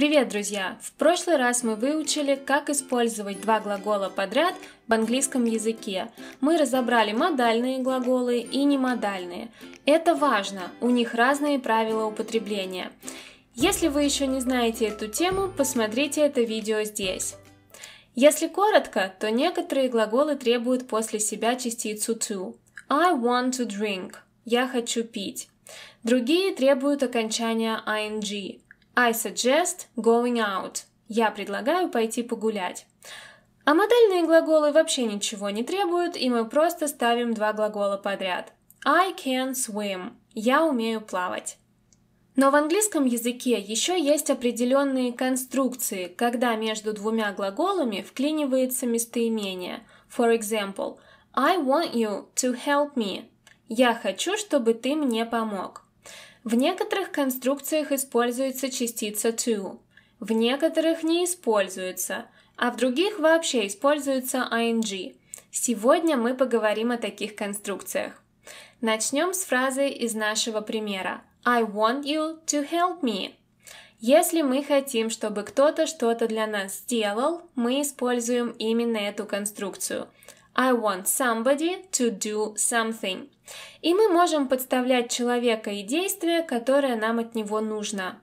Привет, друзья! В прошлый раз мы выучили, как использовать два глагола подряд в английском языке. Мы разобрали модальные глаголы и немодальные. Это важно, у них разные правила употребления. Если вы еще не знаете эту тему, посмотрите это видео здесь. Если коротко, то некоторые глаголы требуют после себя частицу to. I want to drink. Я хочу пить. Другие требуют окончания ing. I suggest going out. Я предлагаю пойти погулять. А модальные глаголы вообще ничего не требуют, и мы просто ставим два глагола подряд. I can swim. Я умею плавать. Но в английском языке еще есть определенные конструкции, когда между двумя глаголами вклинивается местоимение. For example, I want you to help me. Я хочу, чтобы ты мне помог. В некоторых конструкциях используется частица to, в некоторых не используется, а в других вообще используется ing. Сегодня мы поговорим о таких конструкциях. Начнем с фразы из нашего примера «I want you to help me». Если мы хотим, чтобы кто-то что-то для нас сделал, мы используем именно эту конструкцию – I want somebody to do something. И мы можем подставлять человека и действие, которое нам от него нужно.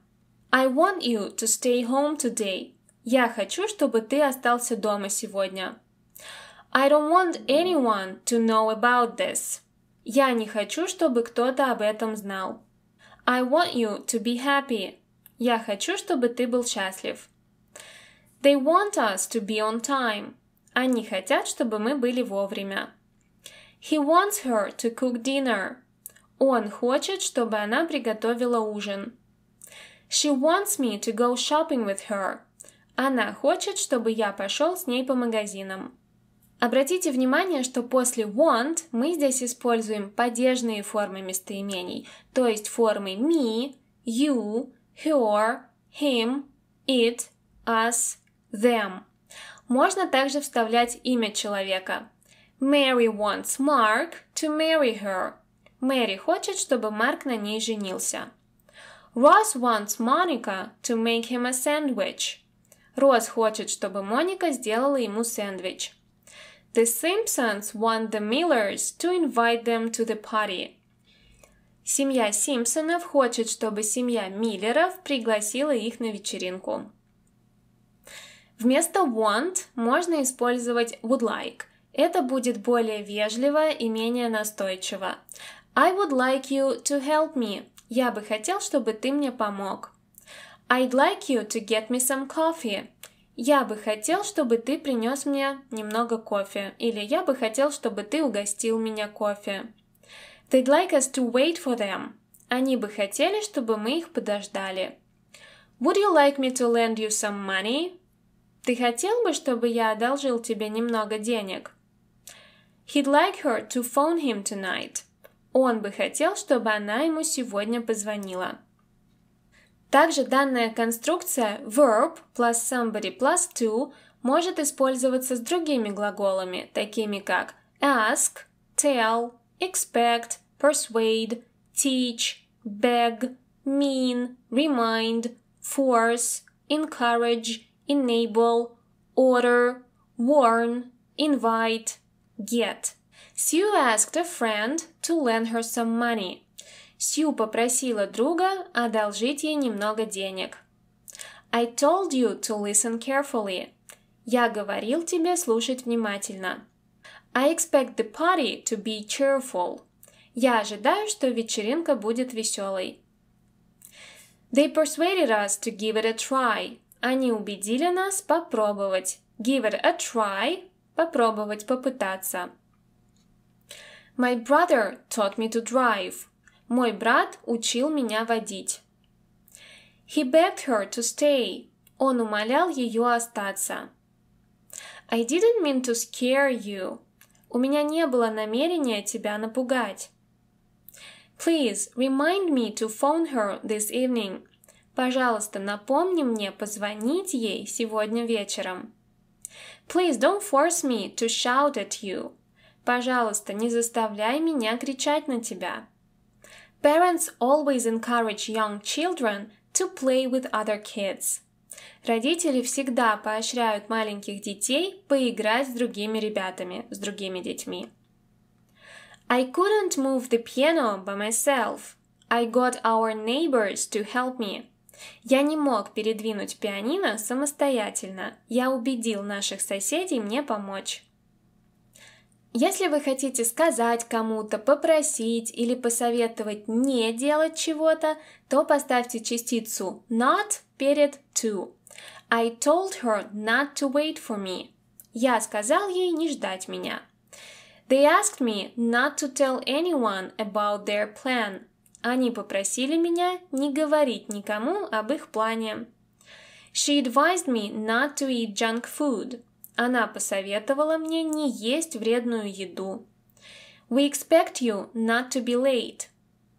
I want you to stay home today. Я хочу, чтобы ты остался дома сегодня. I don't want anyone to know about this. Я не хочу, чтобы кто-то об этом знал. I want you to be happy. Я хочу, чтобы ты был счастлив. They want us to be on time. Они хотят, чтобы мы были вовремя. He wants her to cook dinner. Он хочет, чтобы она приготовила ужин. She wants me to go shopping with her. Она хочет, чтобы я пошел с ней по магазинам. Обратите внимание, что после want мы здесь используем падежные формы местоимений, то есть формы me, you, her, him, it, us, them – можно также вставлять имя человека. Mary wants Mark to marry her. Мэри хочет, чтобы Марк на ней женился. Ross wants Monica to make him a sandwich. Росс хочет, чтобы Моника сделала ему сэндвич. The Simpsons want the Millers to invite them to the party. Семья Симпсонов хочет, чтобы семья Миллеров пригласила их на вечеринку. Вместо want можно использовать would like. Это будет более вежливо и менее настойчиво. I would like you to help me. Я бы хотел, чтобы ты мне помог. I'd like you to get me some coffee. Я бы хотел, чтобы ты принес мне немного кофе. Или я бы хотел, чтобы ты угостил меня кофе. They'd like us to wait for them. Они бы хотели, чтобы мы их подождали. Would you like me to lend you some money? Ты хотел бы, чтобы я одолжил тебе немного денег? He'd like her to phone him tonight. Он бы хотел, чтобы она ему сегодня позвонила. Также данная конструкция verb plus somebody plus to может использоваться с другими глаголами, такими как ask, tell, expect, persuade, teach, beg, mean, remind, force, encourage, enable, order, warn, invite, get. Sue asked a friend to lend her some money. Sue попросила друга одолжить ей немного денег. I told you to listen carefully. Я говорил тебе слушать внимательно. I expect the party to be cheerful. Я ожидаю, что вечеринка будет веселой. They persuaded us to give it a try. Они убедили нас попробовать. Give it a try. Попробовать, попытаться. My brother taught me to drive. Мой брат учил меня водить. He begged her to stay. Он умолял ее остаться. I didn't mean to scare you. У меня не было намерения тебя напугать. Please remind me to phone her this evening. Пожалуйста, напомни мне позвонить ей сегодня вечером. Please don't force me to shout at you. Пожалуйста, не заставляй меня кричать на тебя. Parents always encourage young children to play with other kids. Родители всегда поощряют маленьких детей поиграть с другими ребятами, с другими детьми. I couldn't move the piano by myself. I got our neighbors to help me. Я не мог передвинуть пианино самостоятельно. Я убедил наших соседей мне помочь. Если вы хотите сказать кому-то, попросить или посоветовать не делать чего-то, то поставьте частицу not перед to. I told her not to wait for me. Я сказал ей не ждать меня. They asked me not to tell anyone about their plan. Они попросили меня не говорить никому об их плане. She advised me not to eat junk food. Она посоветовала мне не есть вредную еду. We expect you not to be late.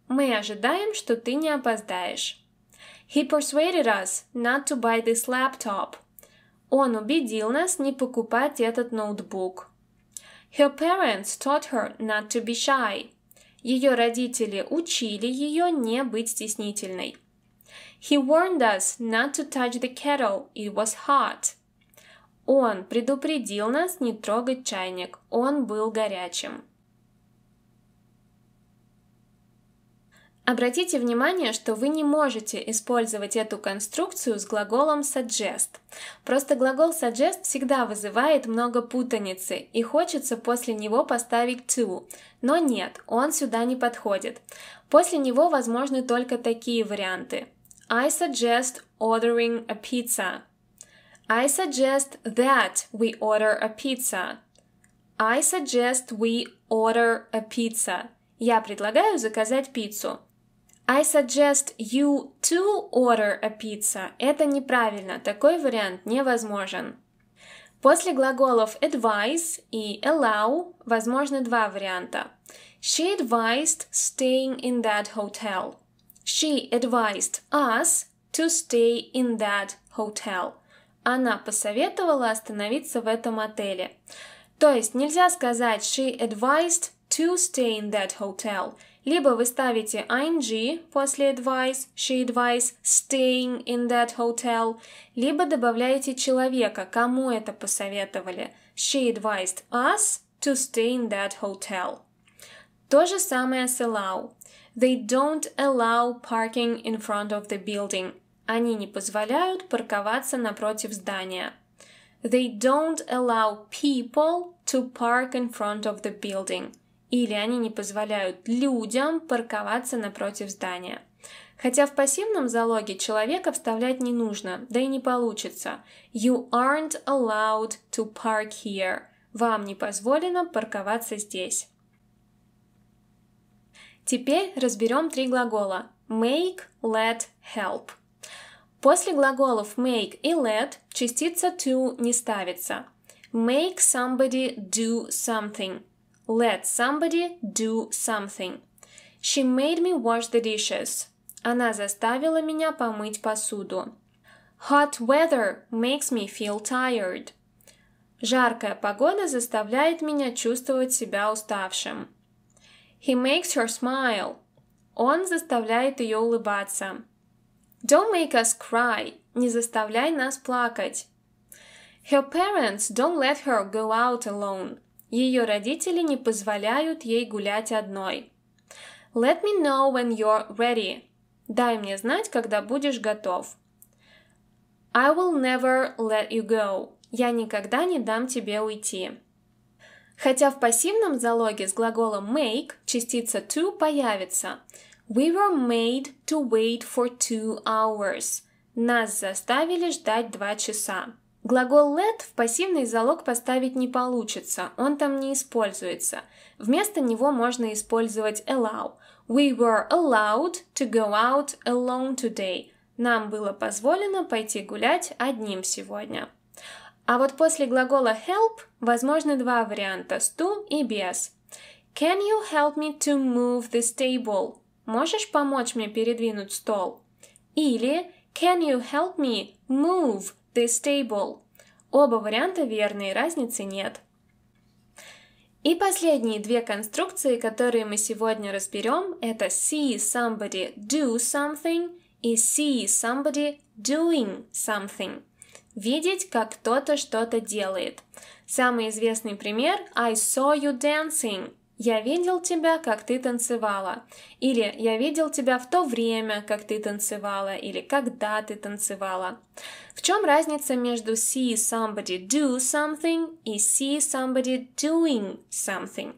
Мы ожидаем, что ты не опоздаешь. He persuaded us not to buy this laptop. Он убедил нас не покупать этот ноутбук. Her parents taught her not to be shy. Ее родители учили ее не быть стеснительной. He warned us not to touch the kettle, it was hot. Он предупредил нас не трогать чайник, он был горячим. Обратите внимание, что вы не можете использовать эту конструкцию с глаголом suggest. Просто глагол suggest всегда вызывает много путаницы, и хочется после него поставить to, но нет, он сюда не подходит. После него возможны только такие варианты. I suggest ordering a pizza. I suggest that we order a pizza. I suggest we order a pizza. Я предлагаю заказать пиццу. I suggest you to order a pizza. Это неправильно, такой вариант невозможен. После глаголов advise и allow возможны два варианта. She advised staying in that hotel. She advised us to stay in that hotel. Она посоветовала остановиться в этом отеле. То есть нельзя сказать she advised to stay in that hotel. Либо вы ставите ing после advice, she advised staying in that hotel, либо добавляете человека, кому это посоветовали. She advised us to stay in that hotel. То же самое с allow. They don't allow parking in front of the building. Они не позволяют парковаться напротив здания. They don't allow people to park in front of the building. или они не позволяют людям парковаться напротив здания. Хотя в пассивном залоге человека вставлять не нужно, да и не получится. You aren't allowed to park here. Вам не позволено парковаться здесь. Теперь разберем три глагола make, let, help. После глаголов make и let частица to не ставится. Make somebody do something. Let somebody do something. She made me wash the dishes. Она заставила меня помыть посуду. Hot weather makes me feel tired. Жаркая погода заставляет меня чувствовать себя уставшим. He makes her smile. Он заставляет ее улыбаться. Don't make us cry. Не заставляй нас плакать. Her parents don't let her go out alone. Ее родители не позволяют ей гулять одной. Let me know when you're ready. Дай мне знать, когда будешь готов. I will never let you go. Я никогда не дам тебе уйти. Хотя в пассивном залоге с глаголом make частица to появится. We were made to wait for two hours. Нас заставили ждать два часа. Глагол let в пассивный залог поставить не получится, он там не используется. Вместо него можно использовать allow. We were allowed to go out alone today. Нам было позволено пойти гулять одним сегодня. А вот после глагола help возможны два варианта – с to и без. Can you help me to move this table? Можешь помочь мне передвинуть стол? Или Can you help me move ты stable. Оба варианта верные, разницы нет. И последние две конструкции, которые мы сегодня разберем, это see somebody do something и see somebody doing something. Видеть, как кто-то что-то делает. Самый известный пример – I saw you dancing. «Я видел тебя, как ты танцевала», или «Я видел тебя в то время, как ты танцевала», или «Когда ты танцевала». В чем разница между see somebody do something и see somebody doing something?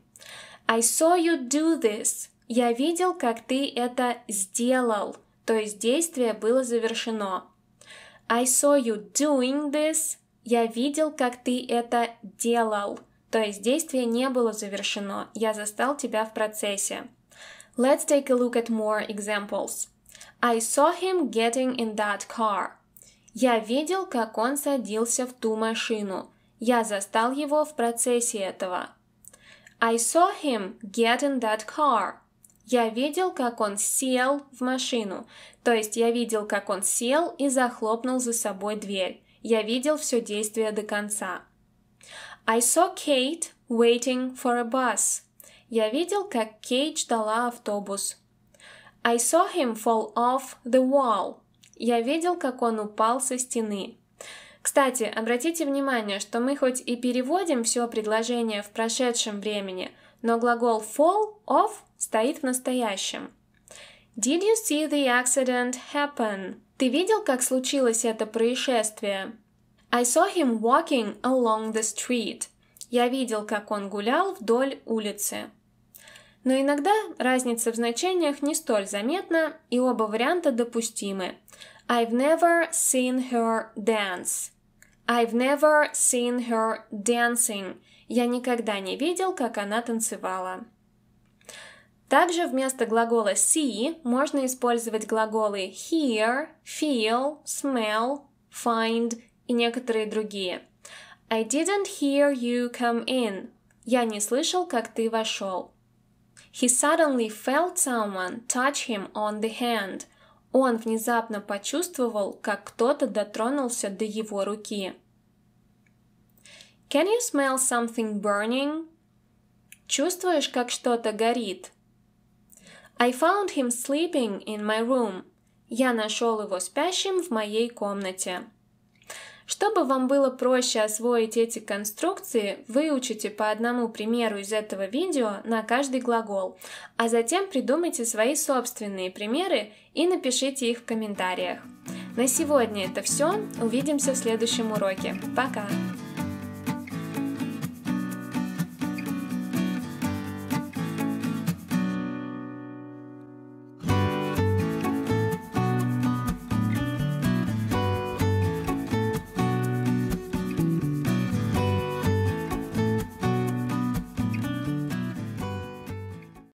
I saw you do this. Я видел, как ты это сделал. То есть действие было завершено. I saw you doing this. Я видел, как ты это делал. То есть действие не было завершено, я застал тебя в процессе. Let's take a look at more examples. I saw him getting in that car. Я видел, как он садился в ту машину. Я застал его в процессе этого. I saw him get in that car. Я видел, как он сел в машину. То есть я видел, как он сел и захлопнул за собой дверь. Я видел все действие до конца. I saw Kate waiting for a bus. Я видел, как Кейт ждала автобус. I saw him fall off the wall. Я видел, как он упал со стены. Кстати, обратите внимание, что мы хоть и переводим все предложение в прошедшем времени, но глагол fall off стоит в настоящем. Did you see the accident happen? Ты видел, как случилось это происшествие? I saw him walking along the street. Я видел, как он гулял вдоль улицы. Но иногда разница в значениях не столь заметна, и оба варианта допустимы. I've never seen her dance. I've never seen her dancing. Я никогда не видел, как она танцевала. Также вместо глагола see можно использовать глаголы hear, feel, smell, find и некоторые другие. I didn't hear you come in. Я не слышал, как ты вошел. He suddenly felt someone touch him on the hand. Он внезапно почувствовал, как кто-то дотронулся до его руки. Can you smell something burning? Чувствуешь, как что-то горит? I found him sleeping in my room. Я нашел его спящим в моей комнате. Чтобы вам было проще освоить эти конструкции, выучите по одному примеру из этого видео на каждый глагол, а затем придумайте свои собственные примеры и напишите их в комментариях. На сегодня это все. Увидимся в следующем уроке. Пока!